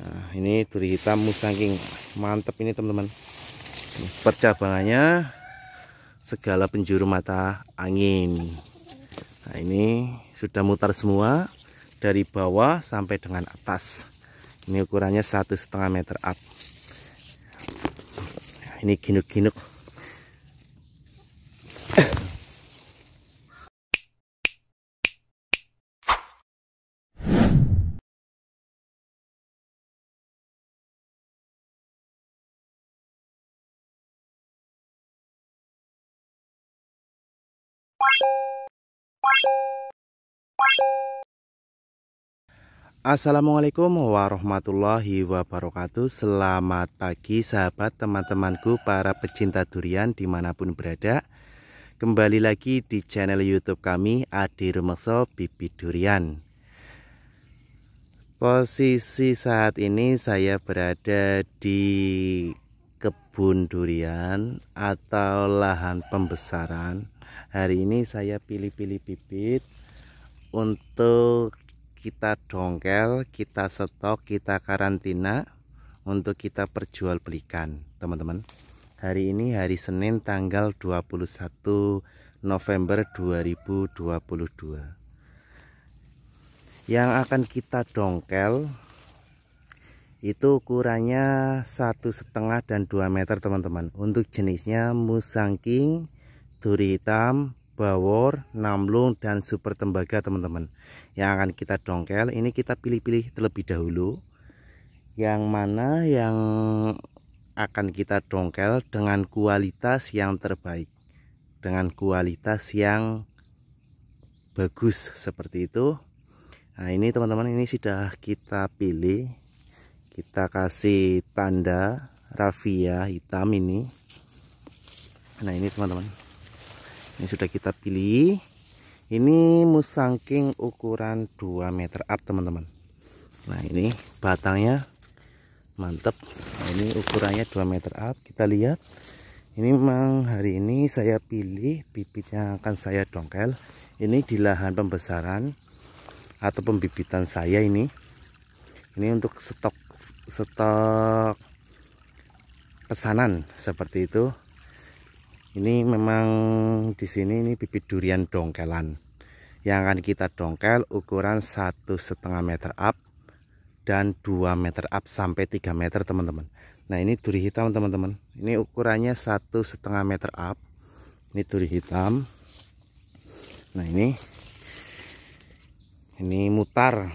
nah, ini duri hitam musangking mantep ini teman-teman percabangannya segala penjuru mata angin nah ini sudah mutar semua dari bawah sampai dengan atas ini ukurannya satu setengah meter up nah, ini ginuk-ginuk Assalamualaikum warahmatullahi wabarakatuh Selamat pagi sahabat teman-temanku para pecinta durian dimanapun berada Kembali lagi di channel youtube kami Adi Rumekso Bibi Durian Posisi saat ini saya berada di kebun durian atau lahan pembesaran hari ini saya pilih-pilih bibit untuk kita dongkel, kita stok, kita karantina untuk kita perjualbelikan, teman-teman. Hari ini hari Senin tanggal 21 November 2022. Yang akan kita dongkel itu ukurannya satu setengah dan 2 meter teman-teman untuk jenisnya musangking duri hitam, bawor, namlung, dan super tembaga teman-teman Yang akan kita dongkel, ini kita pilih-pilih terlebih dahulu Yang mana yang akan kita dongkel dengan kualitas yang terbaik Dengan kualitas yang bagus seperti itu Nah ini teman-teman ini sudah kita pilih Kita kasih tanda rafia hitam ini Nah ini teman-teman ini sudah kita pilih ini musangking ukuran 2 meter up teman-teman nah ini batangnya mantep nah, ini ukurannya 2 meter up kita lihat ini memang hari ini saya pilih bibit yang akan saya dongkel ini di lahan pembesaran atau pembibitan saya ini ini untuk stok stok pesanan seperti itu ini memang di sini ini bibit durian dongkelan yang akan kita dongkel ukuran satu setengah meter up dan 2 meter up sampai 3 meter teman-teman nah ini duri hitam teman-teman ini ukurannya satu setengah meter up ini duri hitam nah ini ini mutar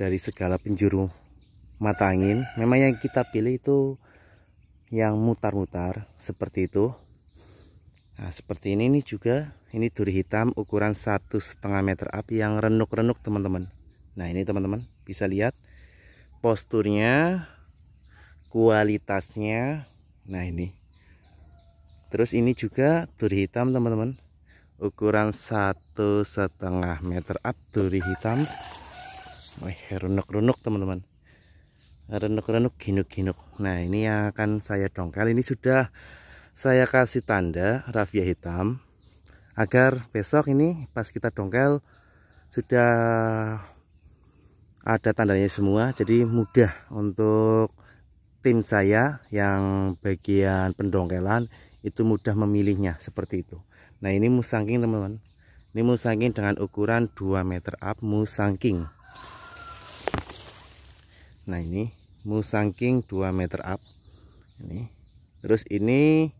dari segala penjuru mata angin memang yang kita pilih itu yang mutar-mutar seperti itu Nah, seperti ini nih juga, ini duri hitam ukuran satu setengah meter api yang renuk-renuk teman-teman. Nah, ini teman-teman bisa lihat posturnya, kualitasnya. Nah, ini. Terus ini juga duri hitam teman-teman, ukuran satu setengah meter up duri hitam. Wih, renuk-renuk teman-teman. Renuk-renuk ginuk-ginuk. Nah, ini yang akan saya dongkel. Ini sudah saya kasih tanda rafia hitam agar besok ini pas kita dongkel sudah ada tandanya semua jadi mudah untuk tim saya yang bagian pendongkelan itu mudah memilihnya seperti itu nah ini musangking teman-teman ini musangking dengan ukuran 2 meter up musangking nah ini musangking 2 meter up ini terus ini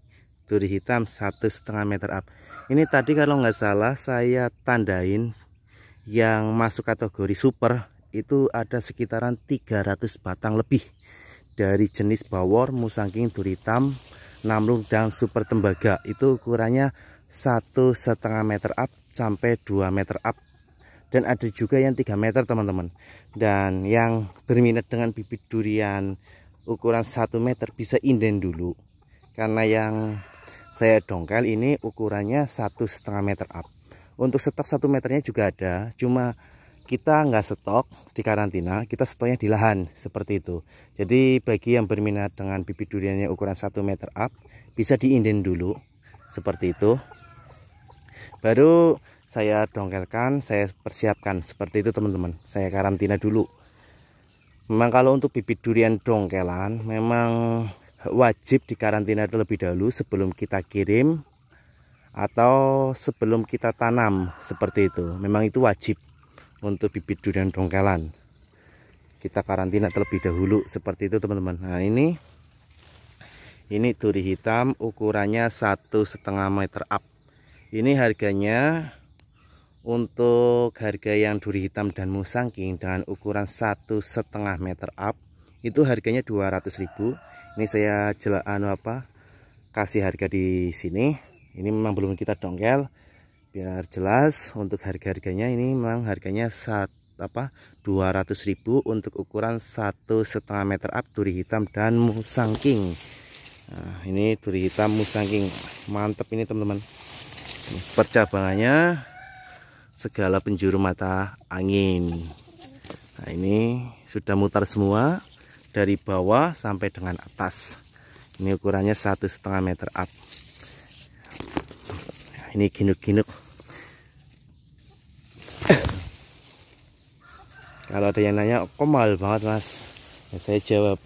duri hitam satu setengah meter up ini tadi kalau nggak salah saya tandain yang masuk kategori super itu ada sekitaran 300 batang lebih dari jenis bawor, musangking, duri hitam, namrung dan super tembaga itu ukurannya satu setengah meter up sampai 2 meter up dan ada juga yang 3 meter teman-teman dan yang berminat dengan bibit durian ukuran 1 meter bisa inden dulu karena yang saya dongkel ini ukurannya satu setengah meter up untuk stok satu meternya juga ada cuma kita nggak stok di karantina kita stoknya di lahan seperti itu jadi bagi yang berminat dengan bibit duriannya ukuran satu meter up bisa diinden dulu seperti itu baru saya dongkelkan saya persiapkan seperti itu teman-teman saya karantina dulu memang kalau untuk bibit durian dongkelan memang wajib dikarantina terlebih dahulu sebelum kita kirim atau sebelum kita tanam seperti itu memang itu wajib untuk bibit durian dongkelan kita karantina terlebih dahulu seperti itu teman-teman nah ini ini duri hitam ukurannya satu setengah meter up ini harganya untuk harga yang duri hitam dan musangking dengan ukuran satu setengah meter up itu harganya 200.000 ini saya jelas anu apa kasih harga di sini ini memang belum kita dongkel biar jelas untuk harga-harganya ini memang harganya saat apa 200.000 untuk ukuran satu setengah meter up duri hitam dan musang king nah, ini duri hitam musang king mantep ini teman-teman percabangannya segala penjuru mata angin nah ini sudah mutar semua dari bawah sampai dengan atas ini ukurannya satu setengah meter up ini ginuk-ginuk kalau ada yang nanya kok mahal banget mas ya, saya jawab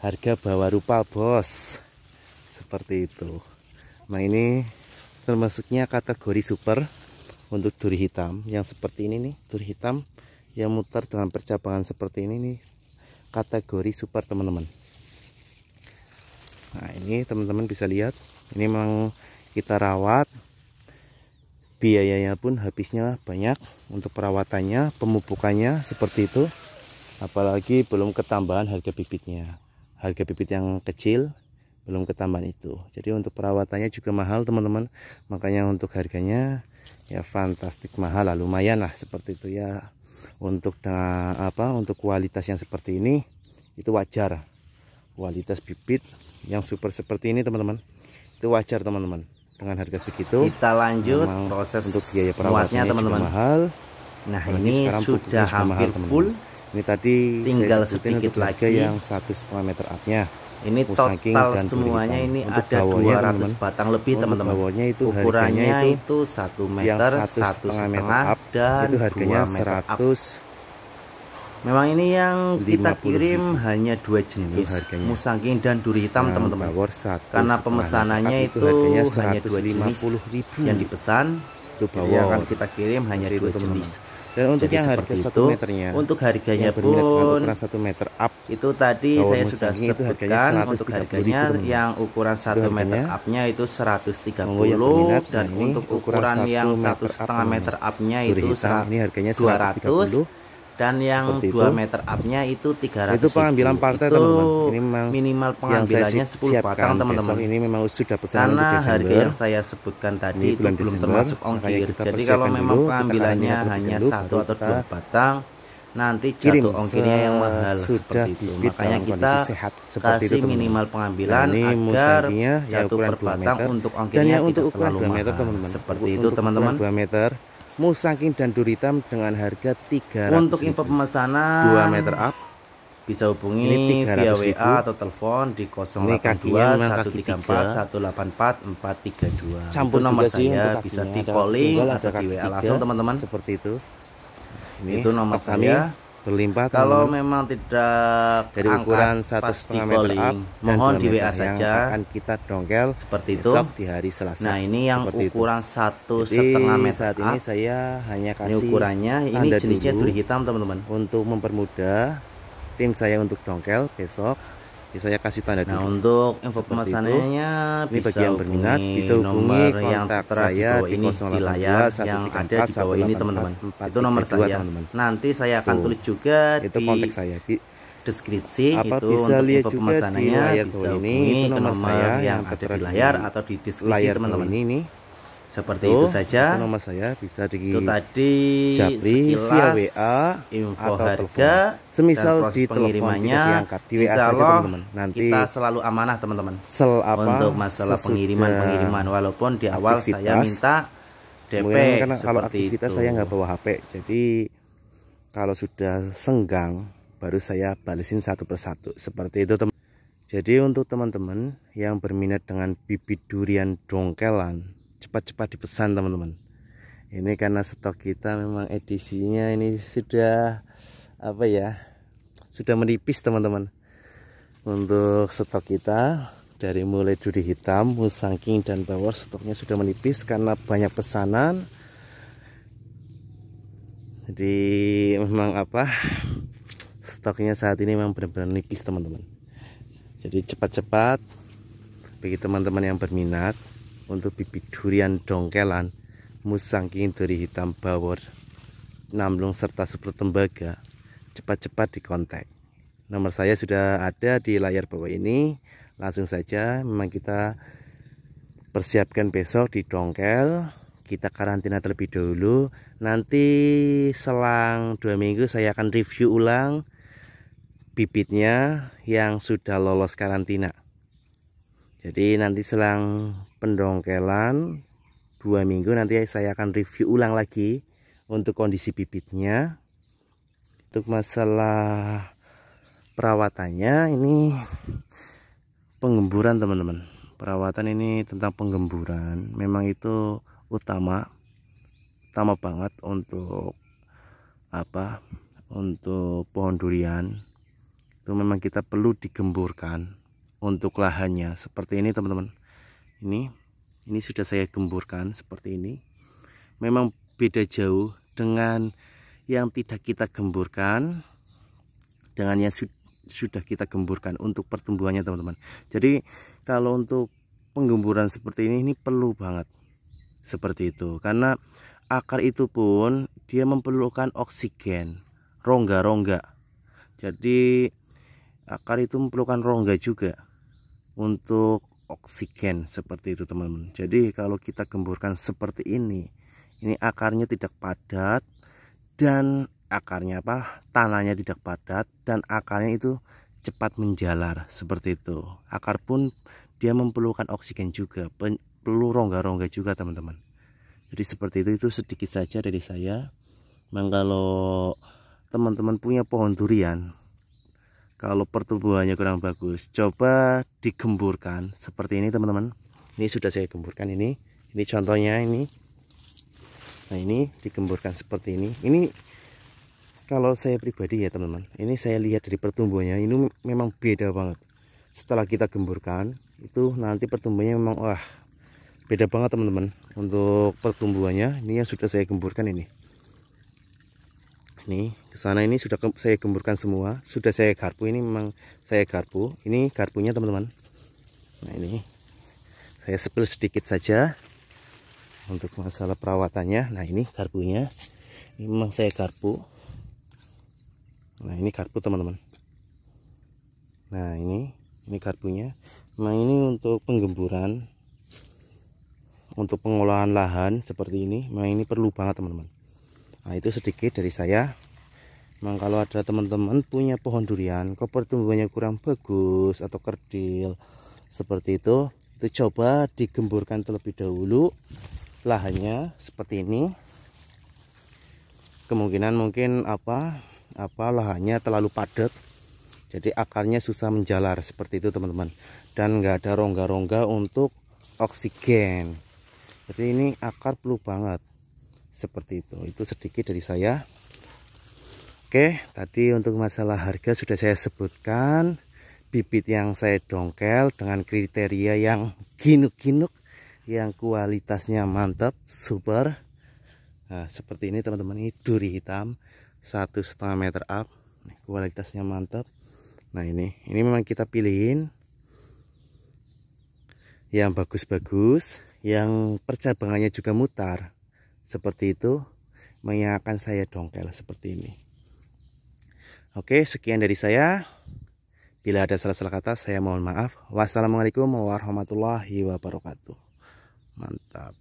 harga bawa rupa bos seperti itu nah ini termasuknya kategori super untuk duri hitam yang seperti ini nih duri hitam yang muter dengan percabangan seperti ini nih kategori super teman-teman nah ini teman-teman bisa lihat ini memang kita rawat biayanya pun habisnya banyak untuk perawatannya pemupukannya seperti itu apalagi belum ketambahan harga bibitnya harga bibit yang kecil belum ketambahan itu jadi untuk perawatannya juga mahal teman-teman makanya untuk harganya ya fantastik mahal lah lumayan lah seperti itu ya untuk apa untuk kualitas yang seperti ini itu wajar kualitas bibit yang super seperti ini teman-teman itu wajar teman-teman dengan harga segitu kita lanjut Memang proses untuk biaya perawatnya teman-teman mahal nah ini sudah hampir mahal, teman -teman. full ini tadi tinggal sedikit lagi yang satu setengah meter upnya ini Pusaking total dan semuanya ini Untuk ada 200 teman. -teman. batang lebih teman-teman itu ukurannya itu 1 meter satu setengah meter dan itu harganya 2 meter 100 up. memang ini yang kita kirim nah, hanya dua jenis musang king dan duri hitam teman-teman karena pemesanannya itu, itu hanya dua jenis ribu. yang dipesan itu akan kita kirim hanya itu, dua jenis. Dan untuk yang harga satu meternya. Untuk harganya pun pun satu meter up. Itu tadi saya sudah sebutkan untuk harganya yang ukuran satu meter upnya itu seratus 130 puluh dan nah, untuk ukuran yang satu setengah meter upnya itu ini harganya 200 dan yang Seperti 2 itu. meter upnya itu 300 itu pengambilan ribu. partai teman-teman minimal pengambilannya 10 batang teman-teman ini memang sudah pesan karena Desember, harga yang saya sebutkan tadi itu belum Desember, termasuk ongkir jadi kalau memang dulu, pengambilannya hanya satu atau dua batang nanti jatuh ongkirnya yang mahal sudah seperti itu. Makanya kita sehat seperti kasih itu, minimal pengambilan nah, ini agar jatuh per batang meter, untuk ongkirnya tidak untuk terlalu meter, mahal. Teman -teman. Seperti untuk itu teman-teman. 2 meter musangking dan duritam dengan harga 300 Untuk info pemesanan 2 meter up bisa hubungi via WA atau telepon di 082134 184 432. Campur nomor saya bisa di calling atau di WA langsung teman-teman. Seperti itu. Ini itu nomor saya berlimpah kalau teman. memang tidak dari ukuran satu setengah meter up mohon di WA saja akan kita dongkel seperti itu di hari Selasa nah ini yang seperti ukuran satu setengah meter saat ini up. saya hanya kasih ini ukurannya ini jenisnya duri hitam teman-teman untuk mempermudah tim saya untuk dongkel besok ya saya kasih tanda nah, dulu. Nah, untuk info pemesanannya ini bagian yang berminat bisa hubungi kontak yang saya di, ini di layar 134, yang ada di bawah ini teman-teman. Itu nomor saya. Teman -teman. Nanti saya akan Tuh. tulis juga itu di kontak saya di deskripsi apa itu bisa untuk lihat info pemesanannya di layar bisa ini, hubungi itu nomor, nomor saya yang, yang ada di layar atau di deskripsi teman-teman. Ini nih. Seperti itu, itu saja. Nama saya bisa di itu tadi Japri via WA info atau harga telepon. semisal di pengirimannya di WA Insya Allah teman-teman. Nanti kita selalu amanah teman-teman. Sel apa untuk masalah pengiriman-pengiriman walaupun di awal aktivitas, saya minta DP mungkin karena kalau aktivitas itu. saya nggak bawa HP. Jadi kalau sudah senggang baru saya balesin satu persatu. Seperti itu teman. Jadi untuk teman-teman yang berminat dengan bibit durian dongkelan cepat-cepat dipesan teman-teman ini karena stok kita memang edisinya ini sudah apa ya sudah menipis teman-teman untuk stok kita dari mulai duri hitam, musang dan bawor stoknya sudah menipis karena banyak pesanan jadi memang apa stoknya saat ini memang benar-benar nipis teman-teman jadi cepat-cepat bagi teman-teman yang berminat untuk bibit durian dongkelan, musang king duri hitam bawor, namlung serta super tembaga, cepat-cepat dikontak. Nomor saya sudah ada di layar bawah ini. Langsung saja memang kita persiapkan besok di dongkel kita karantina terlebih dahulu nanti selang dua minggu saya akan review ulang bibitnya yang sudah lolos karantina jadi nanti selang pendongkelan dua minggu nanti saya akan review ulang lagi untuk kondisi bibitnya untuk masalah perawatannya ini penggemburan teman-teman perawatan ini tentang penggemburan memang itu utama utama banget untuk apa untuk pohon durian itu memang kita perlu digemburkan untuk lahannya seperti ini teman-teman ini ini sudah saya gemburkan seperti ini memang beda jauh dengan yang tidak kita gemburkan dengan yang sudah kita gemburkan untuk pertumbuhannya teman-teman jadi kalau untuk penggemburan seperti ini ini perlu banget seperti itu karena akar itu pun dia memerlukan oksigen rongga-rongga jadi akar itu memerlukan rongga juga untuk oksigen seperti itu teman-teman jadi kalau kita gemburkan seperti ini ini akarnya tidak padat dan akarnya apa tanahnya tidak padat dan akarnya itu cepat menjalar seperti itu akar pun dia memerlukan oksigen juga perlu rongga-rongga juga teman-teman jadi seperti itu itu sedikit saja dari saya memang kalau teman-teman punya pohon durian kalau pertumbuhannya kurang bagus coba digemburkan seperti ini teman-teman ini sudah saya gemburkan ini ini contohnya ini nah ini digemburkan seperti ini ini kalau saya pribadi ya teman-teman ini saya lihat dari pertumbuhannya ini memang beda banget setelah kita gemburkan itu nanti pertumbuhannya memang wah beda banget teman-teman untuk pertumbuhannya ini yang sudah saya gemburkan ini nih ke sana ini sudah saya gemburkan semua sudah saya garpu ini memang saya garpu ini garpunya teman-teman nah ini saya sepil sedikit saja untuk masalah perawatannya nah ini garpunya ini memang saya garpu nah ini garpu teman-teman nah ini ini garpunya nah ini untuk penggemburan untuk pengolahan lahan seperti ini nah ini perlu banget teman-teman Nah, itu sedikit dari saya. Memang kalau ada teman-teman punya pohon durian, kok pertumbuhannya kurang bagus atau kerdil seperti itu, itu coba digemburkan terlebih dahulu lahannya seperti ini. Kemungkinan mungkin apa? Apa lahannya terlalu padat. Jadi akarnya susah menjalar seperti itu, teman-teman. Dan nggak ada rongga-rongga untuk oksigen. Jadi ini akar perlu banget seperti itu itu sedikit dari saya Oke tadi untuk masalah harga sudah saya sebutkan bibit yang saya dongkel dengan kriteria yang ginuk-ginuk yang kualitasnya mantap super nah, seperti ini teman-teman ini duri hitam satu setengah meter up kualitasnya mantap nah ini ini memang kita pilihin yang bagus-bagus yang percabangannya juga mutar seperti itu yang saya dongkel seperti ini oke sekian dari saya bila ada salah-salah kata saya mohon maaf wassalamualaikum warahmatullahi wabarakatuh mantap